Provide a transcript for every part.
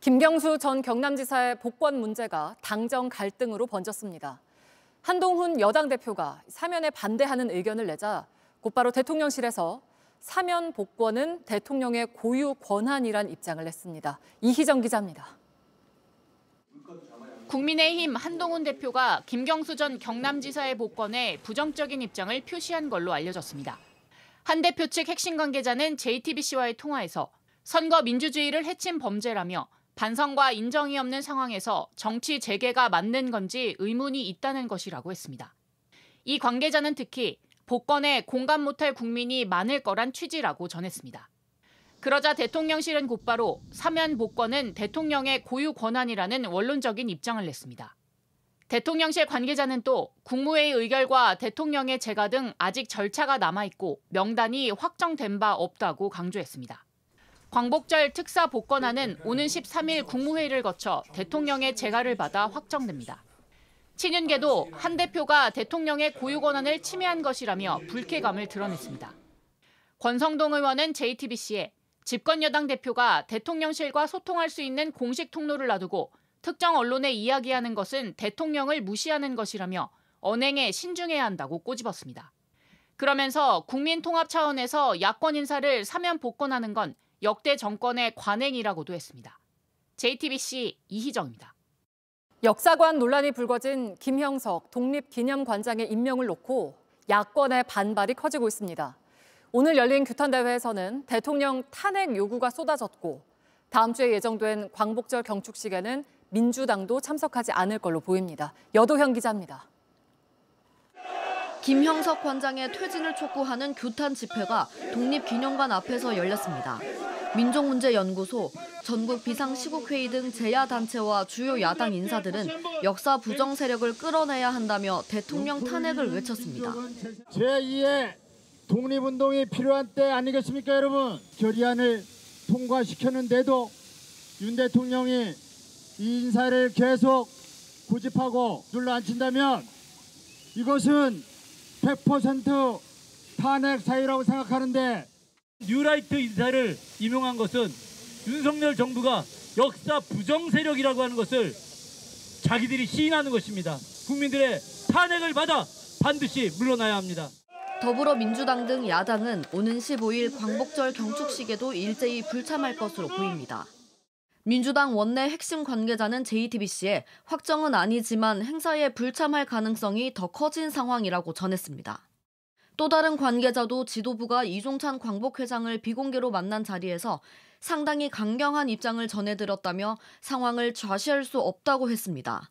김경수 전 경남지사의 복권 문제가 당정 갈등으로 번졌습니다. 한동훈 여당 대표가 사면에 반대하는 의견을 내자 곧바로 대통령실에서 사면 복권은 대통령의 고유 권한이란 입장을 냈습니다. 이희정 기자입니다. 국민의힘 한동훈 대표가 김경수 전 경남지사의 복권에 부정적인 입장을 표시한 걸로 알려졌습니다. 한 대표 측 핵심 관계자는 JTBC와의 통화에서 선거 민주주의를 해친 범죄라며 반성과 인정이 없는 상황에서 정치 재개가 맞는 건지 의문이 있다는 것이라고 했습니다. 이 관계자는 특히 복권에 공감 못할 국민이 많을 거란 취지라고 전했습니다. 그러자 대통령실은 곧바로 사면 복권은 대통령의 고유 권한이라는 원론적인 입장을 냈습니다. 대통령실 관계자는 또 국무회의 의결과 대통령의 재가 등 아직 절차가 남아있고 명단이 확정된 바 없다고 강조했습니다. 광복절 특사 복권안은 오는 13일 국무회의를 거쳐 대통령의 재가를 받아 확정됩니다. 친윤계도 한 대표가 대통령의 고유 권한을 침해한 것이라며 불쾌감을 드러냈습니다. 권성동 의원은 JTBC에 집권 여당 대표가 대통령실과 소통할 수 있는 공식 통로를 놔두고 특정 언론에 이야기하는 것은 대통령을 무시하는 것이라며 언행에 신중해야 한다고 꼬집었습니다. 그러면서 국민통합 차원에서 야권 인사를 사면 복권하는 건 역대 정권의 관행이라고도 했습니다. JTBC 이희정입니다. 역사관 논란이 불거진 김형석 독립기념관장의 임명을 놓고 야권의 반발이 커지고 있습니다. 오늘 열린 규탄대회에서는 대통령 탄핵 요구가 쏟아졌고 다음 주에 예정된 광복절 경축식에는 민주당도 참석하지 않을 걸로 보입니다. 여도현 기자입니다. 김형석 관장의 퇴진을 촉구하는 규탄 집회가 독립기념관 앞에서 열렸습니다. 민족문제연구소, 전국 비상시국회의 등 제야단체와 주요 야당 인사들은 역사 부정 세력을 끌어내야 한다며 대통령 탄핵을 외쳤습니다. 제2의 독립운동이 필요한 때 아니겠습니까 여러분? 결의안을 통과시켰는데도 윤 대통령이 이 인사를 계속 고집하고 눌러앉힌다면 이것은 100% 탄핵 사유라고 생각하는데 뉴라이트 인사를 임용한 것은 윤석열 정부가 역사 부정 세력이라고 하는 것을 자기들이 시인하는 것입니다. 국민들의 탄핵을 받아 반드시 물러나야 합니다. 더불어민주당 등 야당은 오는 15일 광복절 경축식에도 일제히 불참할 것으로 보입니다. 민주당 원내 핵심 관계자는 JTBC에 확정은 아니지만 행사에 불참할 가능성이 더 커진 상황이라고 전했습니다. 또 다른 관계자도 지도부가 이종찬 광복회장을 비공개로 만난 자리에서 상당히 강경한 입장을 전해들었다며 상황을 좌시할 수 없다고 했습니다.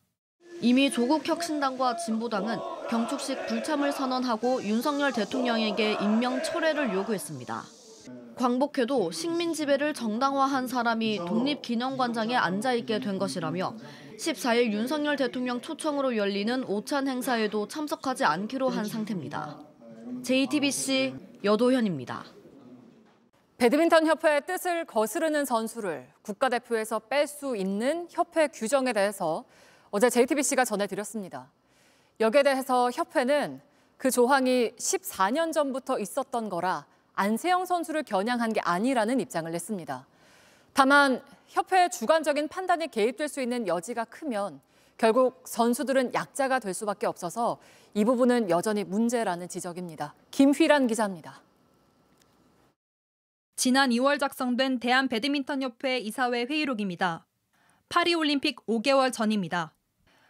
이미 조국 혁신당과 진보당은 경축식 불참을 선언하고 윤석열 대통령에게 임명 철회를 요구했습니다. 광복회도 식민 지배를 정당화한 사람이 독립기념관장에 앉아있게 된 것이라며 14일 윤석열 대통령 초청으로 열리는 오찬 행사에도 참석하지 않기로 한 상태입니다. JTBC 여도현입니다. 배드민턴 협회의 뜻을 거스르는 선수를 국가대표에서 뺄 수 있는 협회 규정에 대해서 어제 JTBC가 전해드렸습니다. 여기에 대해서 협회는 그 조항이 14년 전부터 있었던 거라 안세영 선수를 겨냥한 게 아니라는 입장을 냈습니다. 다만 협회의 주관적인 판단이 개입될 수 있는 여지가 크면 결국 선수들은 약자가 될 수밖에 없어서 이 부분은 여전히 문제라는 지적입니다. 김휘란 기자입니다. 지난 2월 작성된 대한배드민턴협회 이사회 회의록입니다. 파리올림픽 5개월 전입니다.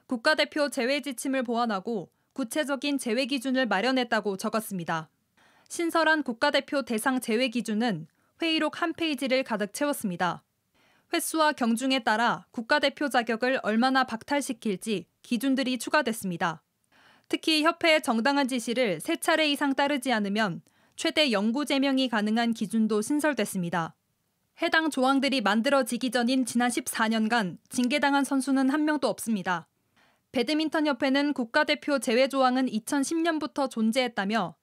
국가대표 제외 지침을 보완하고 구체적인 제외 기준을 마련했다고 적었습니다. 신설한 국가대표 대상 제외 기준은 회의록 한 페이지를 가득 채웠습니다. 횟수와 경중에 따라 국가대표 자격을 얼마나 박탈시킬지 기준들이 추가됐습니다. 특히 협회의 정당한 지시를 세 차례 이상 따르지 않으면 최대 영구 제명이 가능한 기준도 신설됐습니다. 해당 조항들이 만들어지기 전인 지난 14년간 징계당한 선수는 한 명도 없습니다. 배드민턴 협회는 국가대표 제외 조항은 2010년부터 존재했다며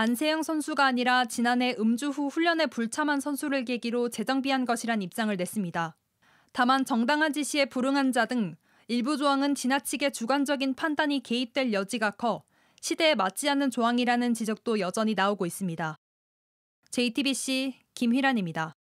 안세영 선수가 아니라 지난해 음주 후 훈련에 불참한 선수를 계기로 재정비한 것이란 입장을 냈습니다. 다만 정당한 지시에 불응한 자 등 일부 조항은 지나치게 주관적인 판단이 개입될 여지가 커 시대에 맞지 않는 조항이라는 지적도 여전히 나오고 있습니다. JTBC 김희란입니다.